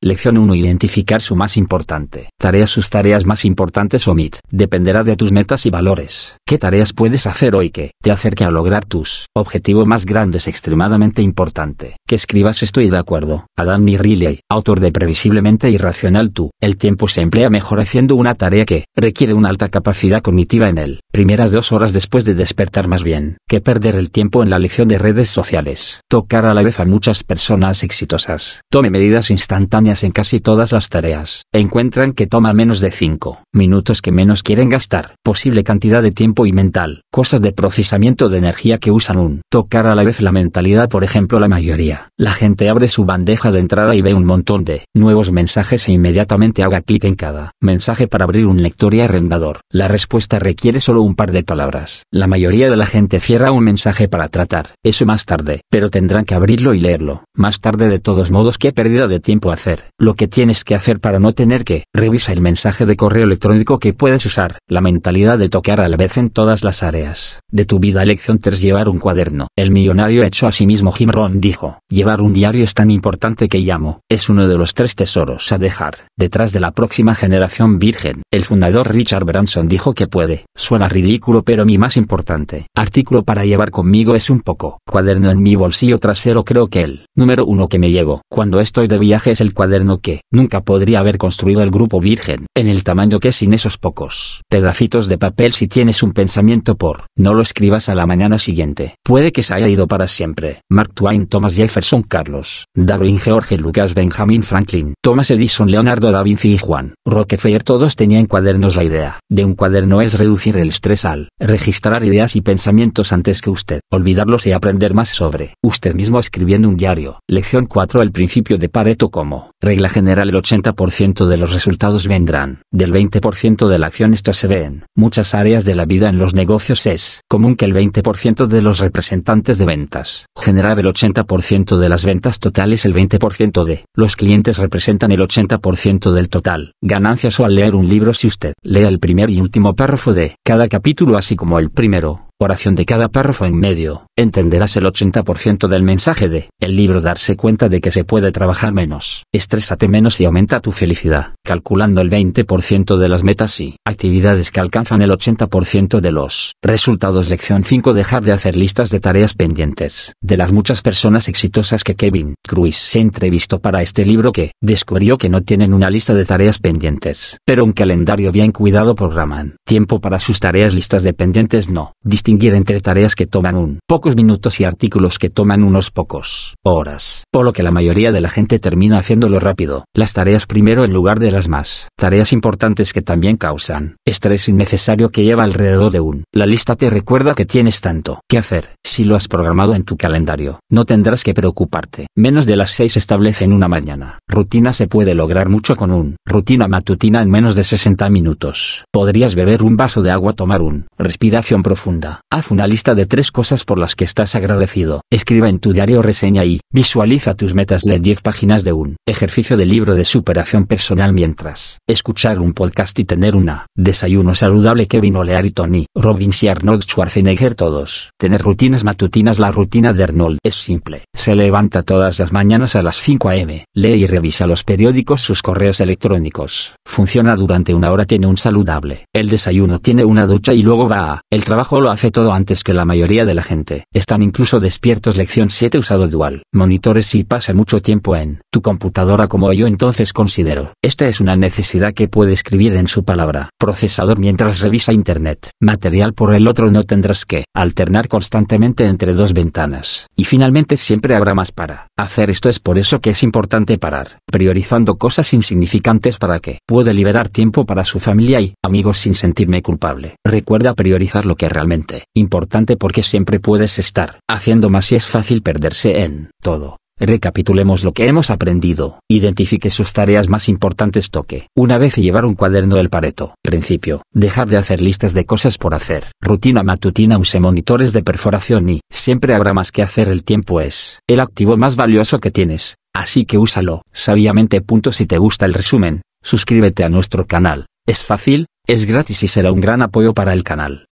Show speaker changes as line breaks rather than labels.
Lección 1. Identificar su más importante. tarea Sus tareas más importantes o MIT. Dependerá de tus metas y valores. ¿Qué tareas puedes hacer hoy que te acerque a lograr tus objetivos más grandes? Extremadamente importante. Que escribas estoy de acuerdo. Adam Miriley, autor de Previsiblemente Irracional Tú. El tiempo se emplea mejor haciendo una tarea que requiere una alta capacidad cognitiva en él. primeras dos horas después de despertar más bien que perder el tiempo en la lección de redes sociales. Tocar a la vez a muchas personas exitosas. Tome medidas instantáneas en casi todas las tareas. Encuentran que toma menos de 5 minutos que menos quieren gastar. Posible cantidad de tiempo y mental cosas de procesamiento de energía que usan un tocar a la vez la mentalidad, por ejemplo, la mayoría. La gente abre su bandeja de entrada y ve un montón de nuevos mensajes e inmediatamente haga clic en cada mensaje para abrir un lector y arrendador. La respuesta requiere solo un par de palabras. La mayoría de la gente cierra un mensaje para tratar eso más tarde, pero tendrán que abrirlo y leerlo. Más tarde de todos modos, qué pérdida de tiempo hacer. Lo que tienes que hacer para no tener que revisa el mensaje de correo electrónico que puedes usar. La mentalidad de tocar a la vez en todas las áreas de tu vida. elección 3. Llevar un cuaderno. El millonario hecho a sí mismo Jim Rohn dijo, llevar un diario es tan importante que llamo, es uno de los tres tesoros a dejar detrás de la próxima generación virgen. El fundador Richard Branson dijo que puede, suena ridículo pero mi más importante artículo para llevar conmigo es un poco cuaderno en mi bolsillo trasero creo que el número uno que me llevo cuando estoy de viaje es el cuaderno que nunca podría haber construido el grupo virgen en el tamaño que sin esos pocos pedacitos de papel si tienes un pensamiento por no lo escribas a la mañana siguiente. Puede que se haya ido para siempre. Mark Twain, Thomas Jefferson, Carlos, Darwin, George Lucas, Benjamin Franklin, Thomas Edison, Leonardo da Vinci y Juan Rockefeller todos tenían cuadernos. La idea de un cuaderno es reducir el estrés al registrar ideas y pensamientos antes que usted olvidarlos y aprender más sobre usted mismo escribiendo un diario. Lección 4 El principio de Pareto como regla general el 80% de los resultados vendrán del 20% de la acción. Esto se ve en muchas áreas de la vida en los negocios es común que el 20% de los representantes de ventas generar el 80% de las ventas totales, el 20% de los clientes representan el 80% del total. Ganancias o al leer un libro si usted lee el primer y último párrafo de cada capítulo así como el primero, oración de cada párrafo en medio entenderás el 80% del mensaje de el libro darse cuenta de que se puede trabajar menos, estrésate menos y aumenta tu felicidad, calculando el 20% de las metas y actividades que alcanzan el 80% de los resultados. Lección 5 Dejar de hacer listas de tareas pendientes. De las muchas personas exitosas que Kevin Cruz se entrevistó para este libro que descubrió que no tienen una lista de tareas pendientes, pero un calendario bien cuidado programan tiempo para sus tareas listas de pendientes no, distinguir entre tareas que toman un poco minutos y artículos que toman unos pocos horas, por lo que la mayoría de la gente termina haciéndolo rápido, las tareas primero en lugar de las más tareas importantes que también causan estrés innecesario que lleva alrededor de un. La lista te recuerda que tienes tanto que hacer, si lo has programado en tu calendario, no tendrás que preocuparte. Menos de las 6 establecen una mañana. Rutina se puede lograr mucho con un rutina matutina en menos de 60 minutos. Podrías beber un vaso de agua, tomar un respiración profunda. Haz una lista de tres cosas por las que estás agradecido. escriba en tu diario reseña y visualiza tus metas. Lee 10 páginas de un ejercicio de libro de superación personal mientras escuchar un podcast y tener una desayuno saludable. Kevin Olear y Tony Robbins y Arnold Schwarzenegger todos. Tener rutinas matutinas. La rutina de Arnold es simple. Se levanta todas las mañanas a las 5 a.m. Lee y revisa los periódicos sus correos electrónicos. Funciona durante una hora. Tiene un saludable. El desayuno tiene una ducha y luego va. a, El trabajo lo hace todo antes que la mayoría de la gente. Están incluso despiertos lección 7 usado dual. Monitores si pasa mucho tiempo en tu computadora como yo entonces considero. Esta es una necesidad que puede escribir en su palabra. Procesador mientras revisa internet. Material por el otro no tendrás que alternar constantemente entre dos ventanas. Y finalmente siempre habrá más para hacer esto es por eso que es importante parar, priorizando cosas insignificantes para que puede liberar tiempo para su familia y amigos sin sentirme culpable. Recuerda priorizar lo que realmente importante porque siempre puedes estar haciendo más y es fácil perderse en todo. Recapitulemos lo que hemos aprendido. Identifique sus tareas más importantes. Toque. Una vez llevar un cuaderno del Pareto. Principio. Dejar de hacer listas de cosas por hacer. Rutina matutina. Use monitores de perforación y siempre habrá más que hacer. El tiempo es el activo más valioso que tienes. Así que úsalo sabiamente. Punto. Si te gusta el resumen, suscríbete a nuestro canal. Es fácil, es gratis y será un gran apoyo para el canal.